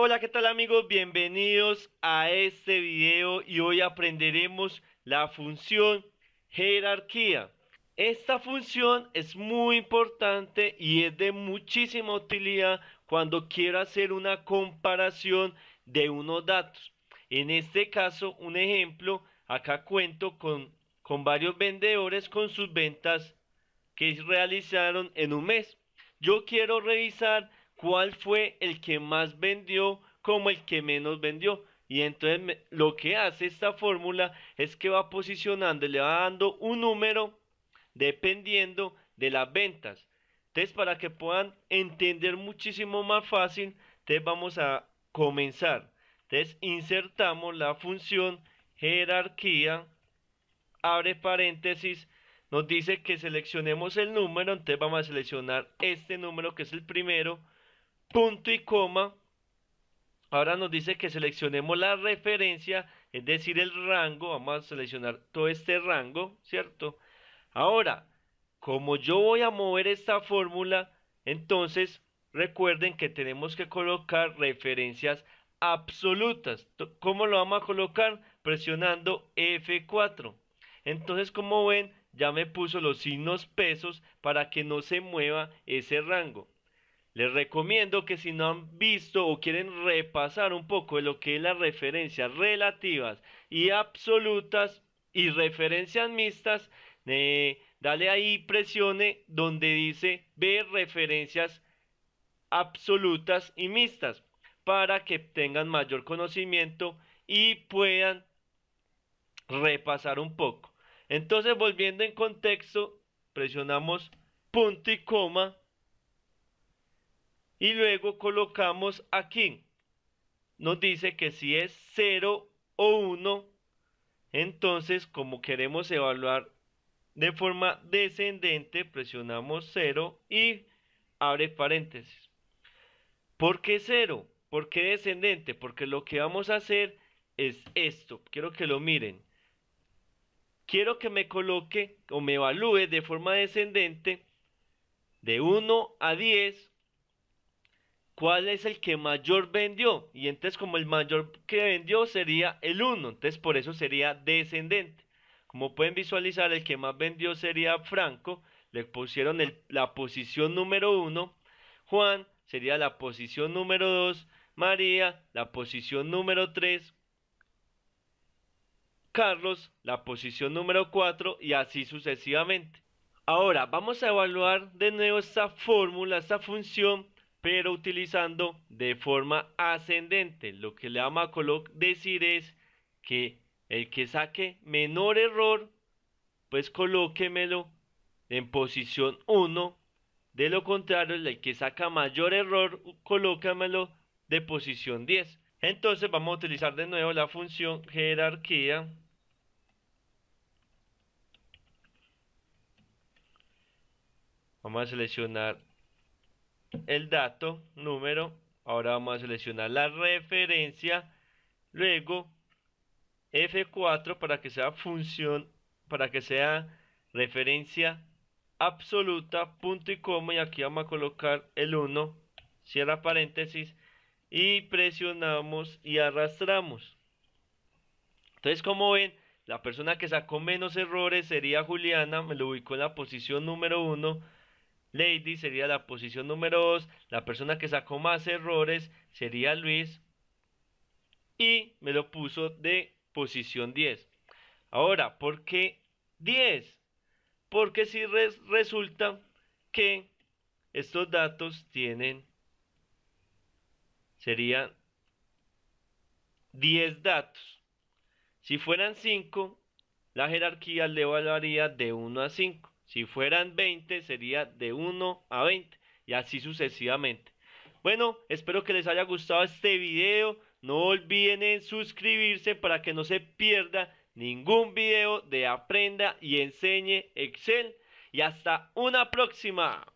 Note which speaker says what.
Speaker 1: Hola, ¿qué tal amigos? Bienvenidos a este video y hoy aprenderemos la función jerarquía. Esta función es muy importante y es de muchísima utilidad cuando quiero hacer una comparación de unos datos. En este caso, un ejemplo, acá cuento con, con varios vendedores con sus ventas que realizaron en un mes. Yo quiero revisar cuál fue el que más vendió como el que menos vendió. Y entonces lo que hace esta fórmula es que va posicionando, le va dando un número dependiendo de las ventas. Entonces para que puedan entender muchísimo más fácil, entonces vamos a comenzar. Entonces insertamos la función jerarquía, abre paréntesis, nos dice que seleccionemos el número, entonces vamos a seleccionar este número que es el primero, punto y coma. Ahora nos dice que seleccionemos la referencia, es decir, el rango. Vamos a seleccionar todo este rango, ¿cierto? Ahora, como yo voy a mover esta fórmula, entonces recuerden que tenemos que colocar referencias absolutas. ¿Cómo lo vamos a colocar? Presionando F4. Entonces, como ven, ya me puso los signos pesos para que no se mueva ese rango. Les recomiendo que si no han visto o quieren repasar un poco de lo que es las referencias relativas y absolutas y referencias mixtas, eh, dale ahí, presione donde dice ver referencias absolutas y mixtas para que tengan mayor conocimiento y puedan repasar un poco. Entonces, volviendo en contexto, presionamos punto y coma y luego colocamos aquí. Nos dice que si es 0 o 1, entonces como queremos evaluar de forma descendente, presionamos 0 y abre paréntesis. ¿Por qué 0? ¿Por qué descendente? Porque lo que vamos a hacer es esto. Quiero que lo miren. Quiero que me coloque o me evalúe de forma descendente de 1 a 10 cuál es el que mayor vendió. Y entonces como el mayor que vendió sería el 1, entonces por eso sería descendente. Como pueden visualizar, el que más vendió sería Franco, le pusieron la posición número 1, Juan sería la posición número 2, María la posición número 3, Carlos la posición número 4 y así sucesivamente. Ahora vamos a evaluar de nuevo esta fórmula, esta función pero utilizando de forma ascendente. Lo que le vamos a decir es que el que saque menor error, pues colóquemelo en posición 1. De lo contrario, el que saca mayor error, colóquemelo de posición 10. Entonces vamos a utilizar de nuevo la función jerarquía vamos a seleccionar el dato, número, ahora vamos a seleccionar la referencia, luego F4 para que sea función, para que sea referencia absoluta, punto y coma, y aquí vamos a colocar el 1, cierra paréntesis, y presionamos y arrastramos. Entonces, como ven, la persona que sacó menos errores sería Juliana, me lo ubicó en la posición número 1, Lady sería la posición número 2. La persona que sacó más errores sería Luis. Y me lo puso de posición 10. Ahora, ¿por qué 10? Porque si resulta que estos datos tienen, serían 10 datos. Si fueran 5, la jerarquía le evaluaría de 1 a 5. Si fueran 20 sería de 1 a 20 y así sucesivamente. Bueno, espero que les haya gustado este video. No olviden suscribirse para que no se pierda ningún video de Aprenda y Enseñe Excel. Y hasta una próxima.